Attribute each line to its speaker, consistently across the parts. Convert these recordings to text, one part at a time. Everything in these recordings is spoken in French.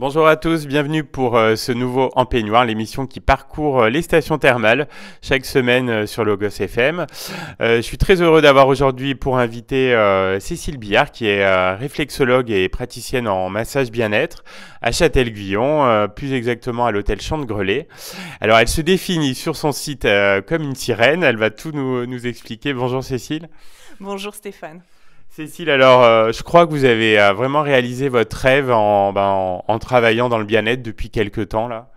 Speaker 1: Bonjour à tous, bienvenue pour euh, ce nouveau En Peignoir, l'émission qui parcourt euh, les stations thermales chaque semaine euh, sur Logos FM. je suis très heureux d'avoir aujourd'hui pour inviter Cécile Billard, qui est réflexologue et praticienne en massage bien-être à Châtel-Guyon, plus exactement à l'hôtel Champ de Grelet. Alors elle se définit sur son site comme une sirène, elle va tout nous expliquer. Bonjour Cécile.
Speaker 2: Bonjour Stéphane.
Speaker 1: Cécile, alors euh, je crois que vous avez euh, vraiment réalisé votre rêve ben, en, en, travaillant dans le bien-être depuis quelques temps là.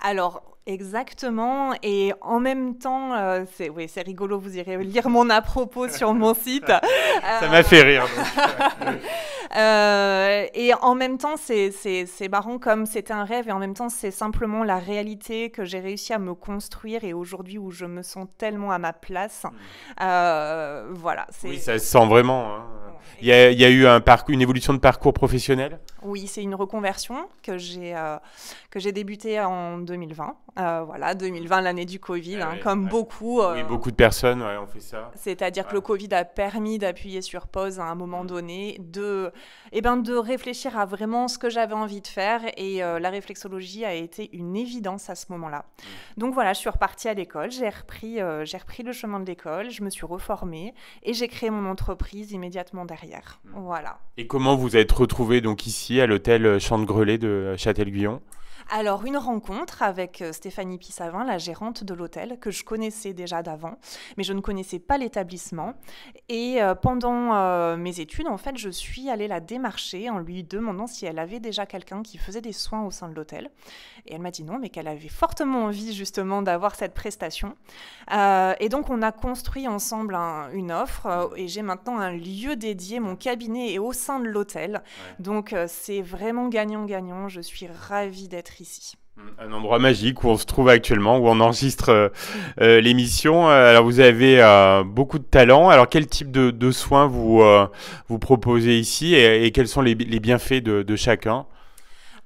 Speaker 2: Alors Exactement. Et en même temps, euh, c'est oui, c'est rigolo. Vous irez lire mon à propos sur mon site. Ça m'a fait rire. Euh, et en même temps, c'est marrant comme c'était un rêve et en même temps, c'est simplement la réalité que j'ai réussi à me construire et aujourd'hui où je me sens tellement à ma place. Mmh. Euh, voilà. Oui, ça se
Speaker 1: sent vraiment. Hein. Il y, a, il eu un une évolution de parcours professionnel
Speaker 2: Oui, c'est une reconversion que j'ai euh, que j'ai débutée en 2020. Euh, voilà, 2020, l'année du Covid, ah hein, comme beaucoup. Euh, oui, beaucoup
Speaker 1: de personnes, on fait ça.
Speaker 2: C'est-à-dire que le Covid a permis d'appuyer sur pause à un moment mm. donné, de, et eh ben, de réfléchir à vraiment ce que j'avais envie de faire. Et la réflexologie a été une évidence à ce moment-là. Mm. Donc voilà, je suis repartie à l'école, j'ai repris, j'ai repris le chemin de l'école, je me suis reformée et j'ai créé mon entreprise immédiatement Mm.
Speaker 1: Et comment vous êtes retrouvé donc ici à l'hôtel Chant de de Châtel-Guyon
Speaker 2: alors, une rencontre avec euh, Stéphanie Pissavin, la gérante de l'hôtel, que je connaissais déjà d'avant, mais je ne connaissais pas l'établissement. Et euh, pendant euh, mes études, en fait, je suis allée la démarcher en lui demandant si elle avait déjà quelqu'un qui faisait des soins au sein de l'hôtel. Et elle m'a dit non, mais qu'elle avait fortement envie justement d'avoir cette prestation. et donc, on a construit ensemble une offre et j'ai maintenant un lieu dédié, mon cabinet est au sein de l'hôtel. Donc, c'est vraiment gagnant-gagnant. Je suis ravie d'être un endroit
Speaker 1: magique où on se trouve actuellement, où on enregistre euh, euh, l'émission. Euh, alors vous avez beaucoup de talent. Alors quel type de, soins vous, vous proposez ici et, quels sont les, bienfaits de chacun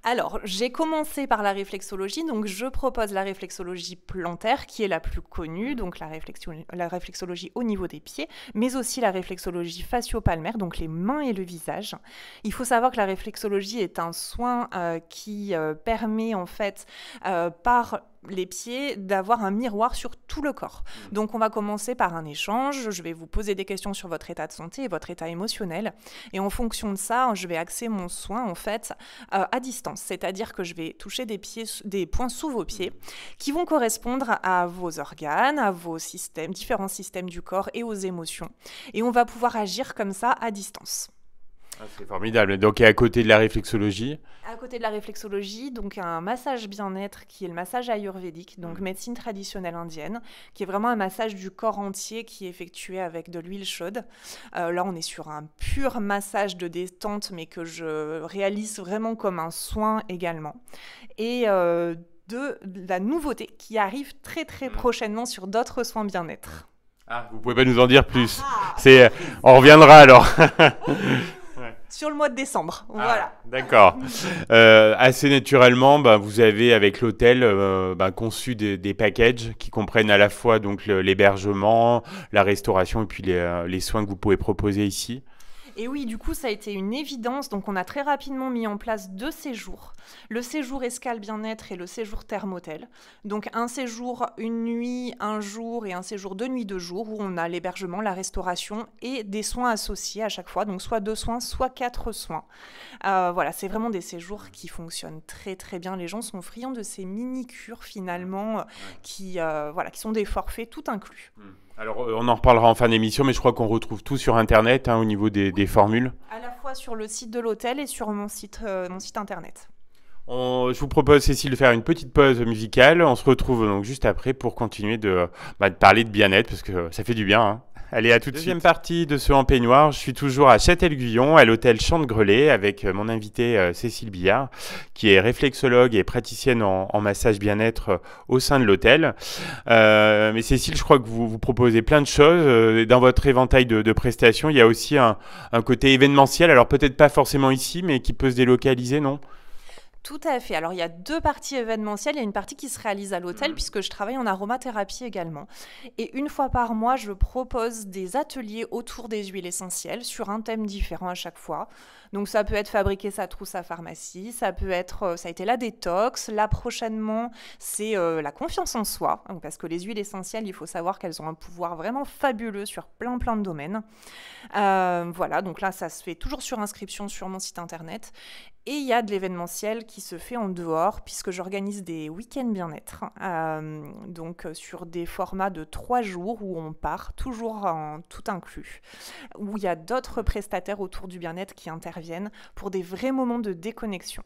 Speaker 2: alors, j'ai commencé par la réflexologie, donc je propose la réflexologie plantaire, qui est la plus connue, donc la, réflexologie au niveau des pieds, mais aussi la réflexologie facio-palmaire, donc les mains et le visage. Il faut savoir que la réflexologie est un soin euh, qui euh, permet en fait, euh, par les pieds, d'avoir un miroir sur tout le corps. Hmm. Donc on va commencer par un échange, je vais vous poser des questions sur votre état de santé et votre état émotionnel, et en fonction de ça, je vais axer mon soin en fait euh, à distance, c'est-à-dire que je vais toucher des, pieds, des points sous vos pieds hmm. qui vont correspondre à vos organes, à vos systèmes, différents systèmes du corps et aux émotions, et on va pouvoir agir comme ça à distance.
Speaker 1: Ah, c'est formidable. Donc, et à côté de la réflexologie
Speaker 2: À côté de la réflexologie, donc un massage bien-être qui est le massage ayurvédique, donc mm. médecine traditionnelle indienne, qui est vraiment un massage du corps entier qui est effectué avec de l'huile chaude. Euh, là, on est sur un pur massage de détente, mais que je réalise vraiment comme un soin également. Et euh, de la nouveauté qui arrive très très mm. prochainement sur d'autres soins bien-être. Ah, vous pouvez
Speaker 1: pas nous en dire plus. Ah, ah. C'est, euh, on reviendra alors.
Speaker 2: sur le mois de décembre. Ah, voilà. D'accord.
Speaker 1: Euh, assez naturellement, ben, vous avez avec l'hôtel euh, ben, conçu des, packages qui comprennent à la fois donc l'hébergement, la restauration et puis euh, les, soins que vous pouvez proposer ici.
Speaker 2: Et oui, du coup, ça a été une évidence. Donc, on a très rapidement mis en place deux séjours le séjour escale bien-être et le séjour thermotel. Donc, un séjour une nuit, un jour et un séjour deux nuits, deux jours où on a l'hébergement, la restauration et des soins associés à chaque fois. Donc, soit deux soins, soit quatre soins. Euh, voilà, c'est vraiment des séjours qui fonctionnent très très bien. Les gens sont friands de ces mini-cures finalement qui, euh, voilà, qui sont des forfaits tout inclus. Hmm. Alors,
Speaker 1: euh, on en reparlera en fin d'émission, mais je crois qu'on retrouve tout sur Internet hein, au niveau des, formules. À
Speaker 2: la fois sur le site de l'hôtel et sur mon site, euh, Internet.
Speaker 1: je vous propose, Cécile, de faire une petite pause musicale. On se retrouve donc juste après pour continuer de, bah, parler de bien-être, parce que ça fait du bien. Hein. Allez, à tout de suite. Deuxième partie de ce En peignoir. Je suis toujours à Châtel-Guyon, à l'hôtel Chante-Grelet, avec euh, mon invitée Cécile Billard, qui est réflexologue et praticienne en, massage bien-être au sein de l'hôtel. Euh, mais Cécile, je crois que vous, vous proposez plein de choses. Euh, dans votre éventail de, prestations, il y a aussi un côté événementiel, alors peut-être pas forcément ici, mais qui peut se délocaliser, non
Speaker 2: tout à fait. Alors, il y a deux parties événementielles. Il y a une partie qui se réalise à l'hôtel, mm. puisque je travaille en aromathérapie également. Et une fois par mois, je propose des ateliers autour des huiles essentielles sur un thème différent à chaque fois. Donc, ça peut être fabriquer sa trousse à pharmacie, ça peut être, euh, ça a été la détox. Là, prochainement, c'est euh, la confiance en soi. parce que les huiles essentielles, il faut savoir qu'elles ont un pouvoir vraiment fabuleux sur plein, plein de domaines. Euh, voilà. Donc, là, ça se fait toujours sur inscription sur mon site internet. Et il y a de l'événementiel qui se fait en dehors, puisque j'organise des week-ends bien-être, euh, donc euh, sur des formats de trois jours où on part, toujours en tout inclus, où il y a d'autres prestataires autour du bien-être qui interviennent pour des vrais moments de déconnexion.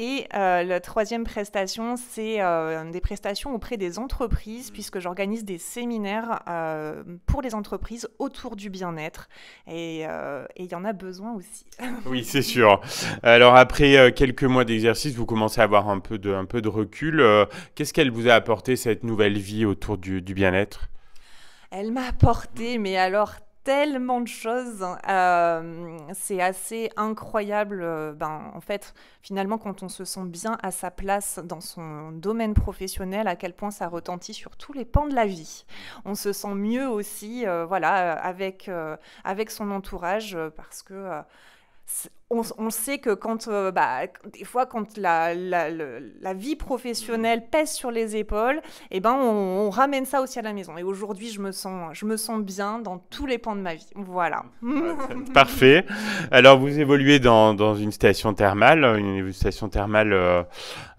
Speaker 2: Et euh, la troisième prestation, c'est euh, des prestations auprès des entreprises, mmh. puisque j'organise des séminaires euh, pour les entreprises autour du bien-être. Et il y en a besoin aussi. oui, c'est
Speaker 1: sûr. Alors après quelques mois d'exercice, vous commencez à avoir un peu de, un peu de recul. Qu'est-ce qu'elle vous a apporté, cette nouvelle vie autour du, du bien-être
Speaker 2: Elle m'a apporté, mais alors tellement de choses. Euh, c'est assez incroyable. Euh, ben, en fait, finalement, quand on se sent bien à sa place dans son domaine professionnel, à quel point ça retentit sur tous les pans de la vie. On se sent mieux aussi, euh, voilà, avec, avec son entourage, parce que on, sait que euh, bah, quand, des fois, quand la, vie professionnelle mm. pèse sur les épaules, eh ben, on, ramène ça aussi à la maison. Et aujourd'hui, je me sens, bien dans tous les pans de ma vie. Voilà. Parfait.
Speaker 1: Alors, vous évoluez dans, une station thermale, une station thermale euh,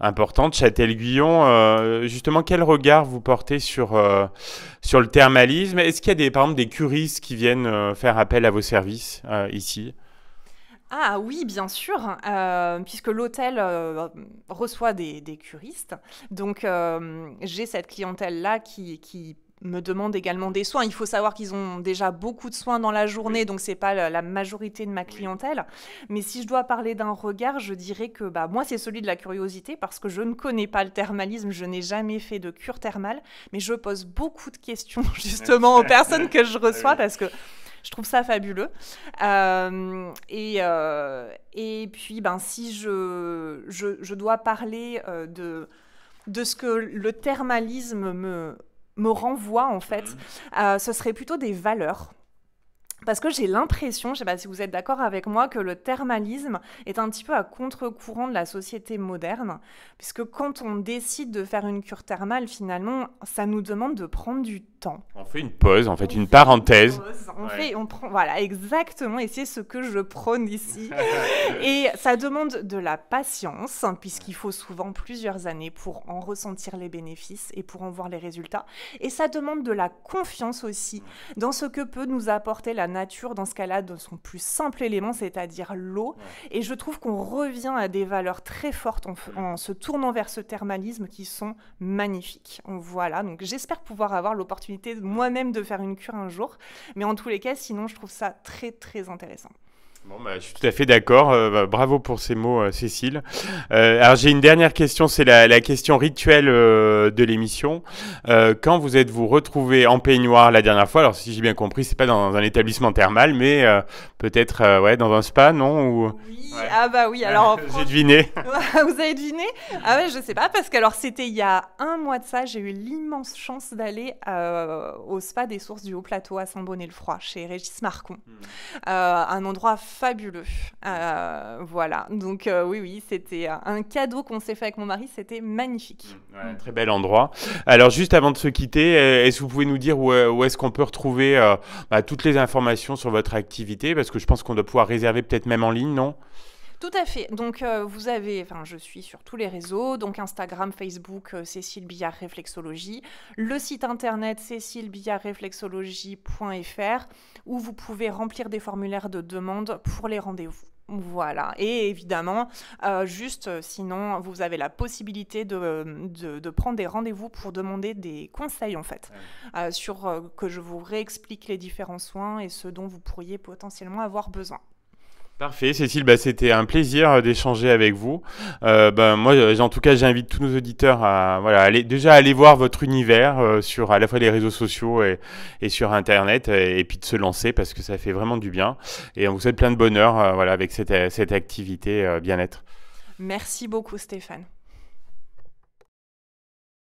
Speaker 1: importante, Châtel-Guyon. Euh, justement, quel regard vous portez sur, le thermalisme Est-ce qu'il y a des, par exemple, des curistes qui viennent faire appel à vos services ici
Speaker 2: ah oui, bien sûr, euh, puisque l'hôtel euh, reçoit des, curistes. Donc euh, j'ai cette clientèle-là qui, qui me demande également des soins. Il faut savoir qu'ils ont déjà beaucoup de soins dans la journée, donc c'est pas la majorité de ma clientèle. Mais si je dois parler d'un regard, je dirais que bah, moi, c'est celui de la curiosité parce que je ne connais pas le thermalisme, je n'ai jamais fait de cure thermale, mais je pose beaucoup de questions justement aux personnes que je reçois parce que je trouve ça fabuleux. Euh, et, euh, et puis, ben, si je, je, dois parler euh, de, de ce que le thermalisme me, me renvoie, en fait, mhm. ce serait plutôt des valeurs. Parce que j'ai l'impression, je ne sais pas si vous êtes d'accord avec moi, que le thermalisme est un petit peu à contre-courant de la société moderne, puisque quand on décide de faire une cure thermale, finalement, ça nous demande de prendre du on fait une pause, en fait, une
Speaker 1: parenthèse. on fait,
Speaker 2: on prend, voilà, exactement, et c'est ce que je prône ici. et ça demande de la patience, puisqu'il faut souvent plusieurs années pour en ressentir les bénéfices et pour en voir les résultats. Et ça demande de la confiance aussi dans ce que peut nous apporter la nature, dans ce cas-là, dans son plus simple élément, c'est-à-dire l'eau. Et je trouve qu'on revient à des valeurs très fortes en, mm. en se tournant vers ce thermalisme qui sont magnifiques. Voilà, donc j'espère pouvoir avoir l'opportunité moi-même de faire une cure un jour. Mais en tous les cas, sinon, je trouve ça très, très intéressant. Bah, je suis
Speaker 1: tout à fait d'accord. Euh, bah, bravo pour ces mots, euh, Cécile. Euh, alors j'ai une dernière question, c'est la, question rituelle de l'émission. quand vous êtes-vous retrouvé en peignoir la dernière fois Alors si j'ai bien compris, c'est pas dans un établissement thermal, mais peut-être ouais dans un spa, non Ou... Oui,
Speaker 2: ah bah oui. Alors j'ai deviné. vous avez deviné Ah ouais, je sais pas parce que c'était il y a un mois de ça, j'ai eu l'immense chance d'aller au spa des Sources du Haut Plateau à Saint-Bonnet-le-Froid chez Régis Marcon, hmm. un endroit fabuleux. Euh, voilà, donc euh, oui, oui, c'était un cadeau qu'on s'est fait avec mon mari, c'était magnifique. Mmh, ouais, très
Speaker 1: bel endroit. Alors juste avant de se quitter, euh, est-ce que vous pouvez nous dire où, est-ce qu'on peut retrouver bah, toutes les informations sur votre activité Parce que je pense qu'on doit pouvoir réserver peut-être même en ligne, non
Speaker 2: tout à fait. Donc, euh, vous avez, enfin, je suis sur tous les réseaux, donc Instagram, Facebook, euh, Cécile Billard Réflexologie, le site internet cécilebillardreflexologie.fr, où vous pouvez remplir des formulaires de demande pour les rendez-vous. Voilà. Et évidemment, euh, juste sinon, vous avez la possibilité de, prendre des rendez-vous pour demander des conseils, en fait, sur que je vous réexplique les différents soins et ce dont vous pourriez potentiellement avoir besoin.
Speaker 1: Parfait, Cécile, bah, c'était un plaisir euh, d'échanger avec vous. Euh, bah, moi, euh, en tout cas, j'invite tous nos auditeurs à aller, déjà aller voir votre univers sur à la fois les réseaux sociaux et, sur Internet, et, puis de se lancer parce que ça fait vraiment du bien. Et on vous souhaite plein de bonheur voilà, avec cette activité bien-être.
Speaker 2: Merci beaucoup, Stéphane.